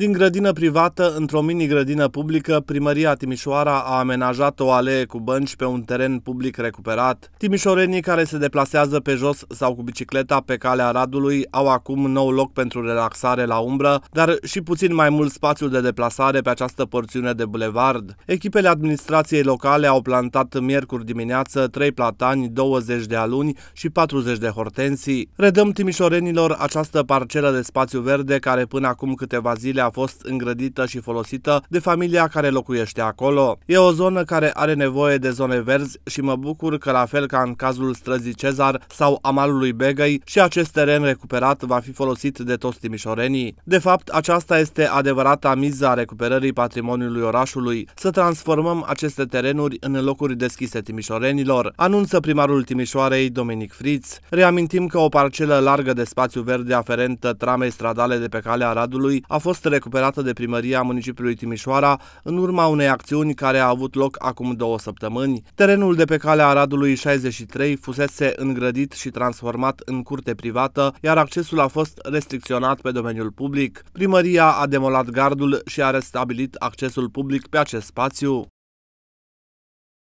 Din grădină privată într-o mini-grădină publică, primăria Timișoara a amenajat o alee cu bănci pe un teren public recuperat. Timișorenii care se deplasează pe jos sau cu bicicleta pe calea Radului au acum nou loc pentru relaxare la umbră, dar și puțin mai mult spațiu de deplasare pe această porțiune de bulevard. Echipele administrației locale au plantat miercuri dimineață 3 platani, 20 de aluni și 40 de hortensii. Redăm timișorenilor această parcelă de spațiu verde care până acum câteva zile a a fost îngrădită și folosită de familia care locuiește acolo. E o zonă care are nevoie de zone verzi și mă bucur că la fel ca în cazul străzii Cezar sau amalului Begăi și acest teren recuperat va fi folosit de toți timișorenii. De fapt, aceasta este adevărata miză a recuperării patrimoniului orașului, să transformăm aceste terenuri în locuri deschise timișorenilor, anunță primarul Timișoarei, Dominic Friț. Reamintim că o parcelă largă de spațiu verde aferentă tramei stradale de pe calea Radului a fost recuperată de primăria municipiului Timișoara în urma unei acțiuni care a avut loc acum două săptămâni. Terenul de pe calea Aradului 63 fusese îngrădit și transformat în curte privată, iar accesul a fost restricționat pe domeniul public. Primăria a demolat gardul și a restabilit accesul public pe acest spațiu.